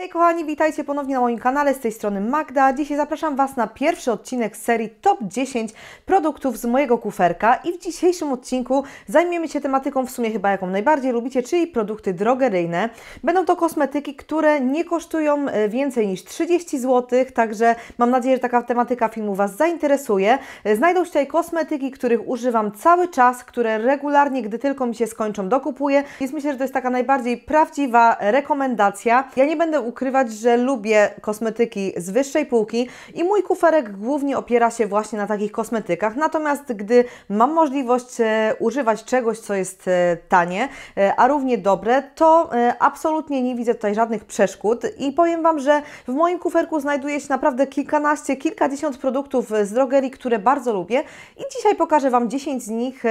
Hej kochani, witajcie ponownie na moim kanale, z tej strony Magda. Dzisiaj zapraszam Was na pierwszy odcinek serii Top 10 produktów z mojego kuferka i w dzisiejszym odcinku zajmiemy się tematyką w sumie chyba jaką najbardziej lubicie, czyli produkty drogeryjne. Będą to kosmetyki, które nie kosztują e, więcej niż 30 zł, także mam nadzieję, że taka tematyka filmu Was zainteresuje. E, znajdą się tutaj kosmetyki, których używam cały czas, które regularnie, gdy tylko mi się skończą, dokupuję, więc myślę, że to jest taka najbardziej prawdziwa rekomendacja. Ja nie będę ukrywać, że lubię kosmetyki z wyższej półki i mój kuferek głównie opiera się właśnie na takich kosmetykach. Natomiast gdy mam możliwość e, używać czegoś, co jest e, tanie, e, a równie dobre, to absolutnie nie widzę tutaj żadnych przeszkód i powiem Wam, że w moim kuferku znajduje się naprawdę kilkanaście, kilkadziesiąt produktów z drogerii, które bardzo lubię i dzisiaj pokażę Wam 10 z nich,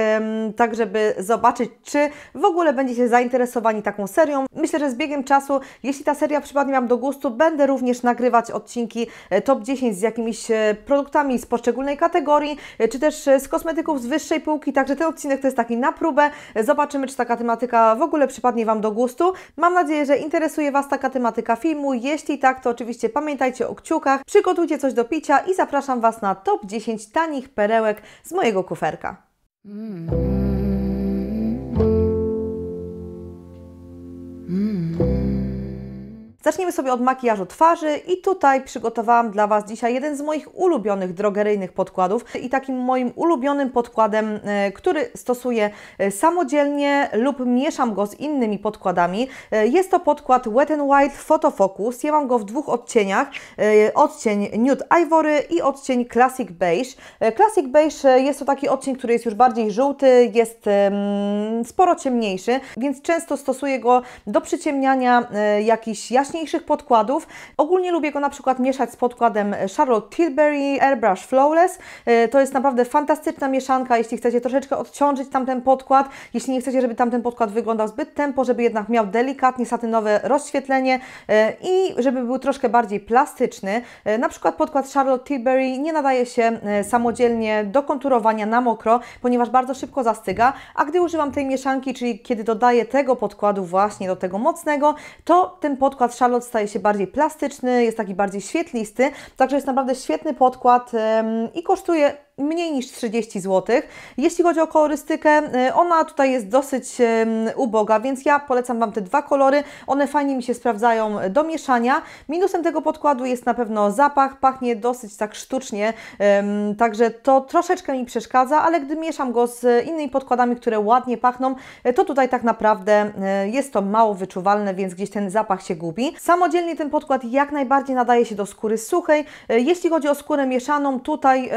tak żeby zobaczyć, czy w ogóle będziecie zainteresowani taką serią. Myślę, że z biegiem czasu, jeśli ta seria przypadnie mam do gustu, będę również nagrywać odcinki e, top 10 z jakimiś e, produktami z poszczególnej kategorii, e, czy też z kosmetyków z wyższej półki, także ten odcinek to jest taki na próbę. Zobaczymy, czy taka tematyka w ogóle przypadnie Wam do gustu. Mam nadzieję, że interesuje Was taka tematyka filmu. Jeśli tak, to oczywiście pamiętajcie o kciukach, przygotujcie coś do picia i zapraszam Was na top 10 tanich perełek z mojego kuferka. Mm. Zacznijmy sobie od makijażu twarzy i tutaj przygotowałam dla Was dzisiaj jeden z moich ulubionych drogeryjnych podkładów i takim moim ulubionym podkładem, e, który stosuję e, samodzielnie lub mieszam go z innymi podkładami. E, jest to podkład Wet n Wild Photo Ja mam go w dwóch odcieniach. Odcień Nude Ivory i odcień Classic Beige. Classic Beige jest to taki odcień, który jest już bardziej żółty, jest sporo ciemniejszy, więc często stosuję go do przyciemniania jakichś jaśniejszych jaśniejszych podkładów. Ogólnie lubię go na przykład mieszać z podkładem Charlotte Tilbury Airbrush Flawless. E, to jest naprawdę fantastyczna mieszanka, jeśli chcecie troszeczkę odciążyć tamten podkład, jeśli nie chcecie, żeby tamten podkład wyglądał zbyt tempo, żeby jednak miał delikatnie satynowe rozświetlenie e, i żeby był troszkę bardziej plastyczny. E, na przykład podkład Charlotte Tilbury nie nadaje się samodzielnie do konturowania na mokro, ponieważ bardzo szybko zastyga, a gdy używam tej mieszanki, czyli kiedy dodaję tego podkładu właśnie do tego mocnego, to ten podkład szalot staje się bardziej plastyczny, jest taki bardziej świetlisty, także jest naprawdę świetny podkład i kosztuje mniej niż 30 zł. Jeśli chodzi o kolorystykę, y, ona tutaj jest dosyć uboga, więc ja polecam Wam te dwa kolory. One fajnie mi się sprawdzają do mieszania. Minusem tego podkładu jest na pewno zapach, pachnie dosyć tak sztucznie, także to troszeczkę mi przeszkadza, ale gdy mieszam go z innymi podkładami, które ładnie pachną, e, to tutaj tak naprawdę e, jest to mało wyczuwalne, więc gdzieś ten zapach się gubi. Samodzielnie ten podkład jak najbardziej nadaje się do skóry suchej. E, jeśli chodzi o skórę mieszaną, tutaj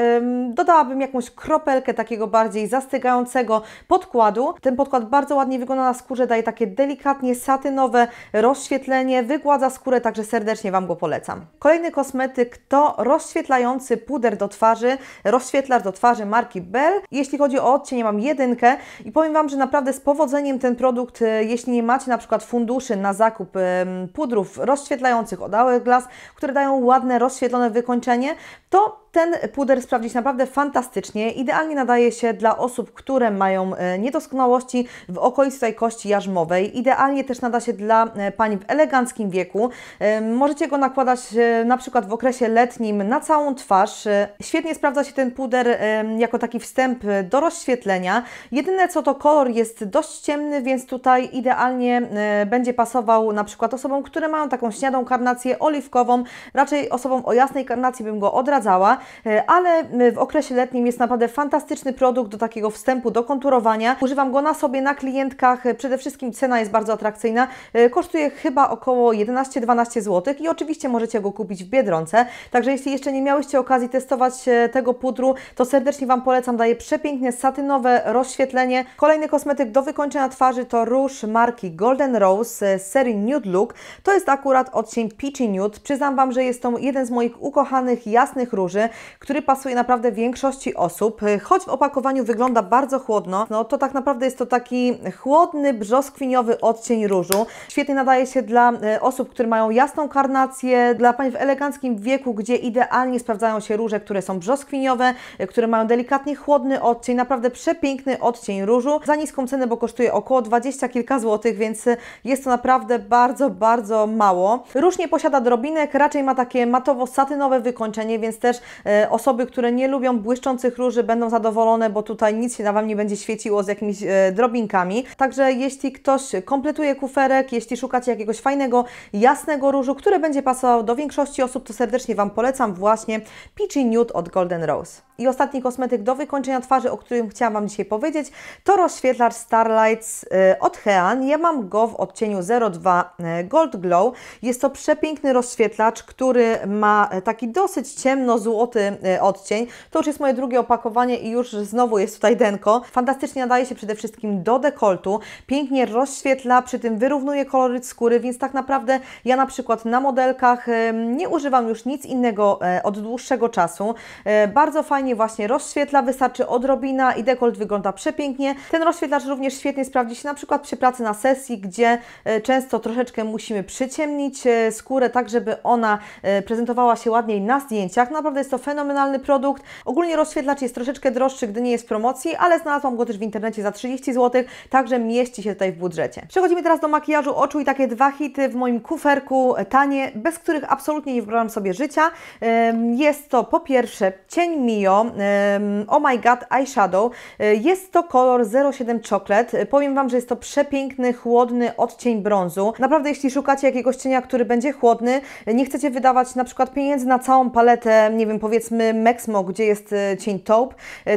dodam dodałabym jakąś kropelkę takiego bardziej zastygającego podkładu. Ten podkład bardzo ładnie wygląda na skórze, daje takie delikatnie satynowe rozświetlenie, wygładza skórę, także serdecznie Wam go polecam. Kolejny kosmetyk to rozświetlający puder do twarzy, rozświetlacz do twarzy marki Bell. Jeśli chodzi o odcienie, mam jedynkę i powiem Wam, że naprawdę z powodzeniem ten produkt, e, jeśli nie macie na przykład funduszy na zakup pudrów rozświetlających od Hourglass, które dają ładne, rozświetlone wykończenie, to ten puder sprawdzi się naprawdę fantastycznie. Idealnie nadaje się dla osób, które mają e, niedoskonałości w okolicy tej kości jarzmowej. Idealnie też nada się dla e, pań w eleganckim wieku. E, możecie go nakładać na przykład w okresie letnim na całą twarz. Świetnie sprawdza się ten puder jako taki wstęp do rozświetlenia. Jedyne co to kolor jest dość ciemny, więc tutaj idealnie będzie pasował na przykład osobom, które mają taką śniadą karnację oliwkową. Raczej osobom o jasnej karnacji bym go odradzał E, ale e, w okresie letnim jest naprawdę fantastyczny produkt do takiego wstępu, do konturowania. Używam go na sobie, na klientkach. E, przede wszystkim cena jest bardzo atrakcyjna. Kosztuje chyba około 11-12 zł i oczywiście możecie go kupić w Biedronce. Także jeśli jeszcze nie miałyście okazji testować tego pudru, to serdecznie Wam polecam. Daje przepiękne, satynowe rozświetlenie. Kolejny kosmetyk do wykończenia twarzy to róż marki Golden Rose z serii Nude Look. To jest akurat odcień Peachy Nude. Przyznam Wam, że jest to jeden z moich ukochanych, jasnych Czerwonych Róży, który pasuje naprawdę większości osób. Choć w opakowaniu wygląda bardzo chłodno, no to tak naprawdę jest to taki chłodny, brzoskwiniowy odcień różu. Świetnie nadaje się dla e, osób, które mają jasną karnację, dla pań w eleganckim wieku, gdzie idealnie sprawdzają się róże, które są brzoskwiniowe, e, które mają delikatnie chłodny odcień, naprawdę przepiękny odcień różu. Za niską cenę, bo kosztuje około 20 kilka złotych, więc e, jest to naprawdę bardzo, bardzo mało. Róż nie posiada drobinek, raczej ma takie matowo-satynowe wykończenie, więc też e, osoby, które nie lubią błyszczących róży, będą zadowolone, bo tutaj nic się na Wam nie będzie świeciło z jakimiś e, drobinkami. Także jeśli ktoś kompletuje kuferek, jeśli szukacie jakiegoś fajnego, jasnego różu, który będzie pasował do większości osób, to serdecznie Wam polecam właśnie Peachy Nude od Golden Rose. I ostatni kosmetyk do wykończenia twarzy, o którym chciałam Wam dzisiaj powiedzieć, to rozświetlacz Starlights e, od Hean. Ja mam go w odcieniu 02 Gold Glow. Jest to przepiękny rozświetlacz, który ma taki dosyć ciemny no złoty e, odcień. To już jest moje drugie opakowanie i już znowu jest tutaj denko. Fantastycznie nadaje się przede wszystkim do dekoltu, pięknie rozświetla, przy tym wyrównuje koloryt skóry, więc tak naprawdę ja na przykład na modelkach e, nie używam już nic innego e, od dłuższego czasu. Bardzo fajnie właśnie rozświetla, wystarczy odrobina i dekolt wygląda przepięknie. Ten rozświetlacz również świetnie sprawdzi się na przykład przy pracy na sesji, gdzie często troszeczkę musimy przyciemnić skórę tak, żeby ona prezentowała się ładniej na zdjęciach, naprawdę jest to fenomenalny produkt. Ogólnie rozświetlacz jest troszeczkę droższy, gdy nie jest w promocji, ale znalazłam go też w internecie za 30 zł, także mieści się tutaj w budżecie. Przechodzimy teraz do makijażu oczu i takie dwa hity w moim kuferku, e, tanie, bez których absolutnie nie wyobrażam sobie życia. Jest to po pierwsze cień Mio Oh My God Eyeshadow. E, jest to kolor 07 Chocolate. E, powiem Wam, że jest to przepiękny, chłodny odcień brązu. Naprawdę jeśli szukacie jakiegoś cienia, który będzie chłodny, nie chcecie wydawać na przykład pieniędzy na całą paletę nie wiem, powiedzmy Mexmo, gdzie jest e, cień taupe,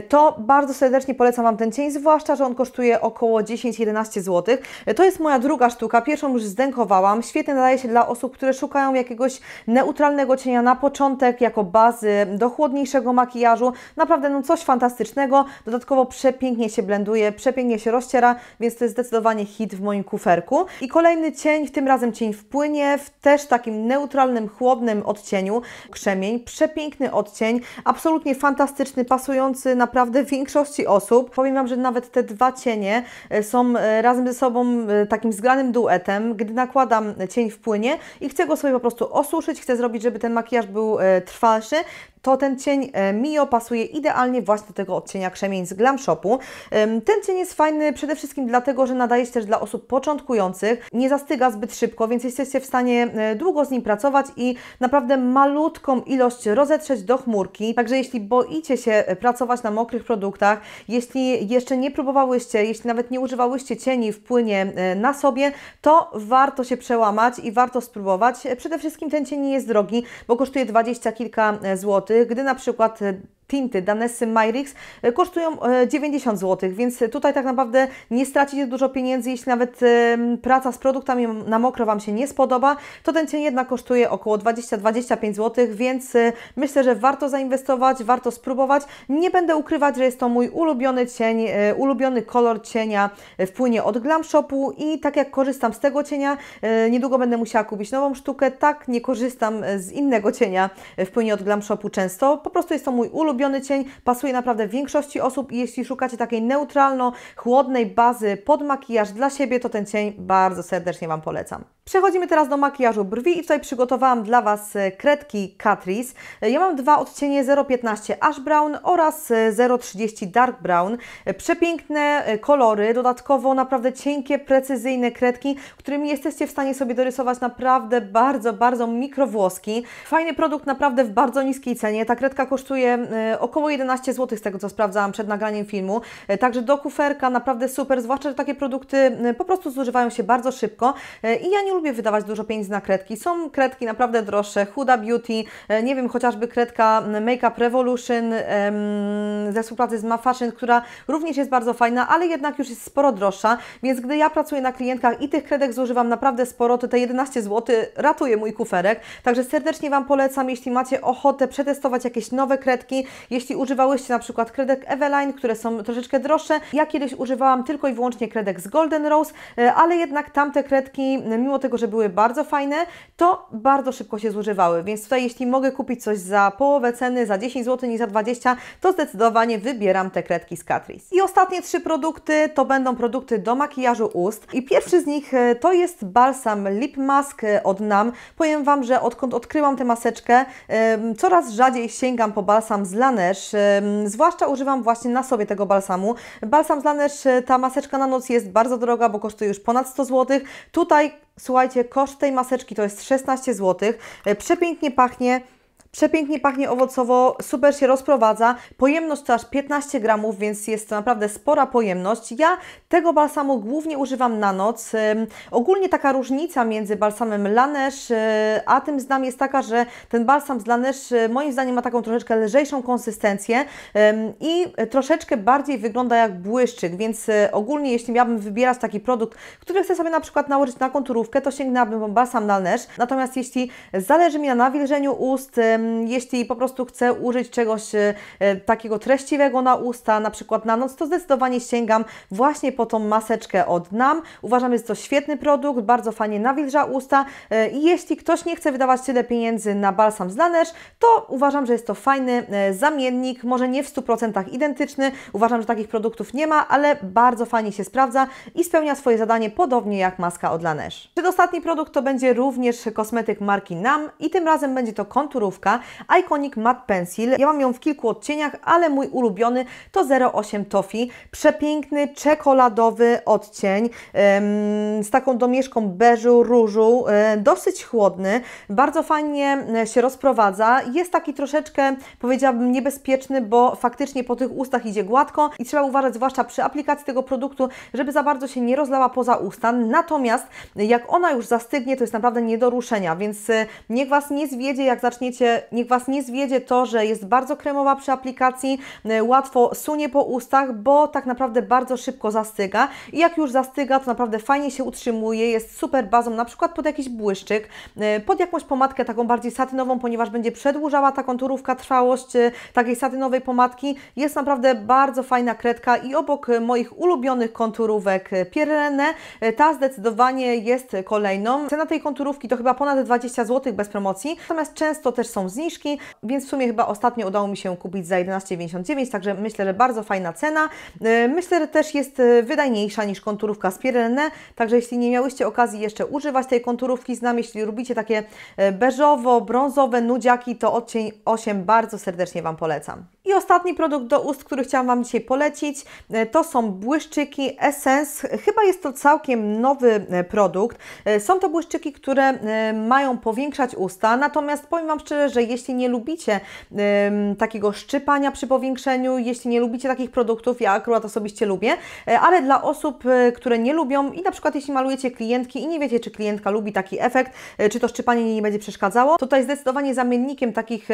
to bardzo serdecznie polecam Wam ten cień, zwłaszcza, że on kosztuje około 10-11 zł. E, to jest moja druga sztuka, pierwszą już zdękowałam, świetnie nadaje się dla osób, które szukają jakiegoś neutralnego cienia na początek, jako bazy do chłodniejszego makijażu, naprawdę no coś fantastycznego, dodatkowo przepięknie się blenduje, przepięknie się rozciera, więc to jest zdecydowanie hit w moim kuferku. I kolejny cień, tym razem cień w płynie, w też takim neutralnym, chłodnym odcieniu, krzemień, przepięknie przepiękny odcień, absolutnie fantastyczny, pasujący naprawdę większości osób. Powiem Wam, że nawet te dwa cienie e, są e, razem ze sobą e, takim zgranym duetem. Gdy nakładam cień w płynie i chcę go sobie po prostu osuszyć, chcę zrobić, żeby ten makijaż był trwalszy, to ten cień e, Mio pasuje idealnie właśnie do tego odcienia krzemień z Glam Shopu. Ten cień jest fajny przede wszystkim dlatego, że nadaje się też dla osób początkujących, nie zastyga zbyt szybko, więc jesteście w stanie e, długo z nim pracować i naprawdę malutką ilość rozetrzeć do chmurki. Także jeśli boicie się e, pracować na mokrych produktach, jeśli jeszcze nie próbowałyście, jeśli nawet nie używałyście cieni w płynie na sobie, to warto się przełamać i warto spróbować. Przede wszystkim ten cień nie jest drogi, bo kosztuje dwadzieścia kilka złotych zł, gdy na przykład e, tinty Danesy Myrix e, kosztują 90 e, zł, więc tutaj tak naprawdę nie stracicie dużo pieniędzy, jeśli nawet praca z produktami na mokro Wam się nie spodoba, to ten cień jednak kosztuje około 20-25 zł, więc e, myślę, że warto zainwestować, warto spróbować. Nie będę ukrywać, że jest to mój ulubiony cień, ulubiony kolor cienia w płynie od Glam Shopu i tak jak korzystam z tego cienia, niedługo będę musiała kupić nową sztukę, tak nie korzystam z innego cienia w płynie od Glam Shopu często, po prostu jest to mój ulubiony ulubiony cień pasuje naprawdę większości osób i jeśli szukacie takiej neutralno-chłodnej bazy pod makijaż dla siebie, to ten cień bardzo serdecznie Wam polecam. Przechodzimy teraz do makijażu brwi i tutaj przygotowałam dla Was e, kredki Catrice. E, ja mam dwa odcienie 0,15 Ash Brown oraz 0,30 e, Dark Brown. Przepiękne kolory, dodatkowo naprawdę cienkie, precyzyjne kredki, którymi jesteście w stanie sobie dorysować naprawdę bardzo, bardzo mikrowłoski. Fajny produkt naprawdę w bardzo niskiej cenie. Ta kredka kosztuje około 11 zł z tego co sprawdzałam przed nagraniem filmu. Także do kuferka naprawdę super, zwłaszcza, że takie produkty po prostu zużywają się bardzo szybko i ja nie lubię wydawać dużo pieniędzy na kredki. Są kredki naprawdę droższe, Huda Beauty, e, nie wiem, chociażby kredka Makeup Revolution ze współpracy z Ma Fashion, która również jest bardzo fajna, ale jednak już jest sporo droższa, więc gdy ja pracuję na klientkach i tych kredek zużywam naprawdę sporo, to te 11 zł ratuje mój kuferek. Także serdecznie Wam polecam, jeśli macie ochotę przetestować jakieś nowe kredki, jeśli używałyście na przykład kredek Eveline, które są troszeczkę droższe. Ja kiedyś używałam tylko i wyłącznie kredek z Golden Rose, e, ale jednak tamte kredki, mimo tego, tego, że były bardzo fajne, to bardzo szybko się zużywały. Więc tutaj, jeśli mogę kupić coś za połowę ceny, za 10 zł, niż za 20, to zdecydowanie wybieram te kredki z Catrice. I ostatnie trzy produkty to będą produkty do makijażu ust. I pierwszy z nich e, to jest balsam Lip Mask e, od NAM. Powiem Wam, że odkąd odkryłam tę maseczkę, e, coraz rzadziej sięgam po balsam z Laneige. Zwłaszcza używam właśnie na sobie tego balsamu. Balsam z Laneige, ta maseczka na noc jest bardzo droga, bo kosztuje już ponad 100 zł. Tutaj Słuchajcie, koszt tej maseczki to jest 16 zł. E, przepięknie pachnie, Przepięknie pachnie owocowo, super się rozprowadza. Pojemność to aż 15 gramów, więc jest to naprawdę spora pojemność. Ja tego balsamu głównie używam na noc. Ogólnie taka różnica między balsamem Lanesz y, a tym znam jest taka, że ten balsam z Lanesz y, moim zdaniem ma taką troszeczkę lżejszą konsystencję i troszeczkę bardziej wygląda jak błyszczyk, więc y, ogólnie jeśli miałabym wybierać taki produkt, który chcę sobie na przykład nałożyć na konturówkę, to sięgnęłabym po balsam Lanesz. Natomiast jeśli zależy mi na nawilżeniu ust, jeśli po prostu chcę użyć czegoś e, e, takiego treściwego na usta, na przykład na noc, to zdecydowanie sięgam właśnie po tą maseczkę od NAM. Uważam, jest to świetny produkt, bardzo fajnie nawilża usta e, i jeśli ktoś nie chce wydawać tyle pieniędzy na balsam z Laneige, to uważam, że jest to fajny zamiennik, może nie w 100% identyczny, uważam, że takich produktów nie ma, ale bardzo fajnie się sprawdza i spełnia swoje zadanie podobnie jak maska od Laneige. Przedostatni produkt to będzie również kosmetyk marki NAM i tym razem będzie to konturówka kredówka Iconic Matte Pencil. Ja mam ją w kilku odcieniach, ale mój ulubiony to 08 Toffee. Przepiękny, czekoladowy odcień z taką domieszką beżu, różu, e, dosyć chłodny, bardzo fajnie e, się rozprowadza. Jest taki troszeczkę, powiedziałabym, niebezpieczny, bo faktycznie po tych ustach idzie gładko i trzeba uważać, zwłaszcza przy aplikacji tego produktu, żeby za bardzo się nie rozlała poza usta. Natomiast jak ona już zastygnie, to jest naprawdę nie do ruszenia, więc e, niech Was nie zwiedzie, jak zaczniecie niech Was nie zwiedzie to, że jest bardzo kremowa przy aplikacji, e, łatwo sunie po ustach, bo tak naprawdę bardzo szybko zastyga i jak już zastyga, to naprawdę fajnie się utrzymuje, jest super bazą na przykład pod jakiś błyszczyk, e, pod jakąś pomadkę taką bardziej satynową, ponieważ będzie przedłużała ta konturówka trwałość e, takiej satynowej pomadki. Jest naprawdę bardzo fajna kredka i obok moich ulubionych konturówek Pierrene, ta zdecydowanie jest kolejną. Cena tej konturówki to chyba ponad 20 zł bez promocji, natomiast często też są zniżki, więc w sumie chyba ostatnio udało mi się kupić za 11,99, także myślę, że bardzo fajna cena. E, myślę, że też jest e, wydajniejsza niż konturówka z Pirenne, także jeśli nie miałyście okazji jeszcze używać tej konturówki z nami, jeśli lubicie takie e, beżowo-brązowe nudziaki, to odcień 8 bardzo serdecznie Wam polecam. I ostatni produkt do ust, który chciałam Wam dzisiaj polecić, e, to są błyszczyki Essence. Chyba jest to całkiem nowy e, produkt. E, są to błyszczyki, które mają powiększać usta, natomiast powiem Wam szczerze, że jeśli nie lubicie takiego szczypania przy powiększeniu, jeśli nie lubicie takich produktów, ja akurat osobiście lubię, ale dla osób, które nie lubią i na przykład jeśli malujecie klientki i nie wiecie, czy klientka lubi taki efekt, czy to szczypanie jej nie będzie przeszkadzało, tutaj zdecydowanie zamiennikiem takich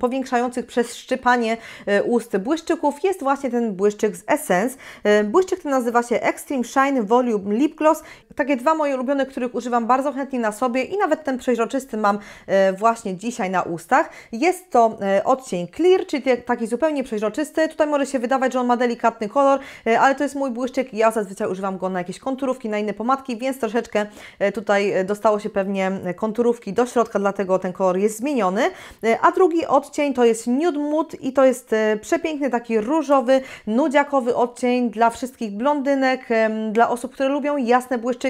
powiększających przez szczypanie E, ust błyszczyków jest właśnie ten błyszczyk z Essence. E, błyszczyk ten nazywa się Extreme Shine Volume Lip Gloss takie dwa moje ulubione, których używam bardzo chętnie na sobie i nawet ten przeźroczysty mam e, właśnie dzisiaj na ustach. Jest to e, odcień Clear, czyli tak, taki zupełnie przeźroczysty. Tutaj może się wydawać, że on ma delikatny kolor, e, ale to jest mój błyszczyk i ja zazwyczaj używam go na jakieś konturówki, na inne pomadki, więc troszeczkę tutaj dostało się pewnie konturówki do środka, dlatego ten kolor jest zmieniony. A drugi odcień to jest Nude Mood i to jest przepiękny taki różowy, nudziakowy odcień dla wszystkich blondynek, dla osób, które lubią jasne błyszczyki,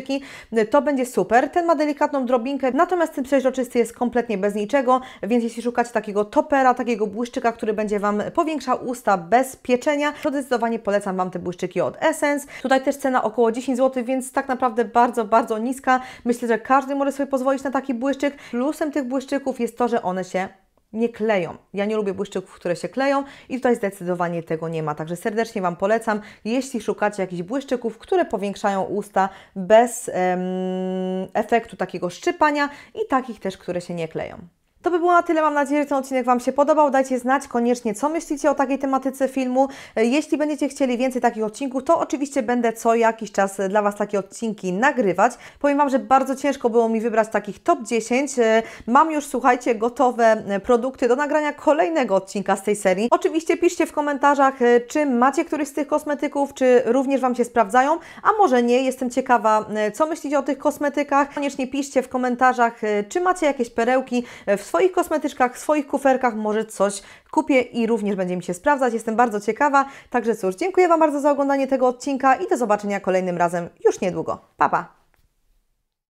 to będzie super. Ten ma delikatną drobinkę, natomiast ten przeźroczysty jest kompletnie bez niczego, więc jeśli szukacie takiego topera, takiego błyszczyka, który będzie Wam powiększał usta bez pieczenia, to zdecydowanie polecam Wam te błyszczyki od Essence. Tutaj też cena około 10 zł, więc tak naprawdę bardzo, bardzo niska. Myślę, że każdy może sobie pozwolić na taki błyszczyk. Plusem tych błyszczyków jest to, że one się nie kleją. Ja nie lubię błyszczyków, które się kleją i tutaj zdecydowanie tego nie ma. Także serdecznie Wam polecam, jeśli szukacie jakichś błyszczyków, które powiększają usta bez em, efektu takiego szczypania i takich też, które się nie kleją. To by było na tyle. Mam nadzieję, że ten odcinek Wam się podobał. Dajcie znać koniecznie, co myślicie o takiej tematyce filmu. E, jeśli będziecie chcieli więcej takich odcinków, to oczywiście będę co jakiś czas e, dla Was takie odcinki nagrywać. Powiem Wam, że bardzo ciężko było mi wybrać takich top 10. E, mam już, słuchajcie, gotowe produkty do nagrania kolejnego odcinka z tej serii. Oczywiście piszcie w komentarzach, czy macie któryś z tych kosmetyków, czy również Wam się sprawdzają, a może nie. Jestem ciekawa, co myślicie o tych kosmetykach. Koniecznie piszcie w komentarzach, czy macie jakieś perełki w swoich kosmetyczkach, w swoich kuferkach może coś kupię i również będzie mi się sprawdzać. Jestem bardzo ciekawa. Także cóż, dziękuję Wam bardzo za oglądanie tego odcinka i do zobaczenia kolejnym razem już niedługo. Pa, pa!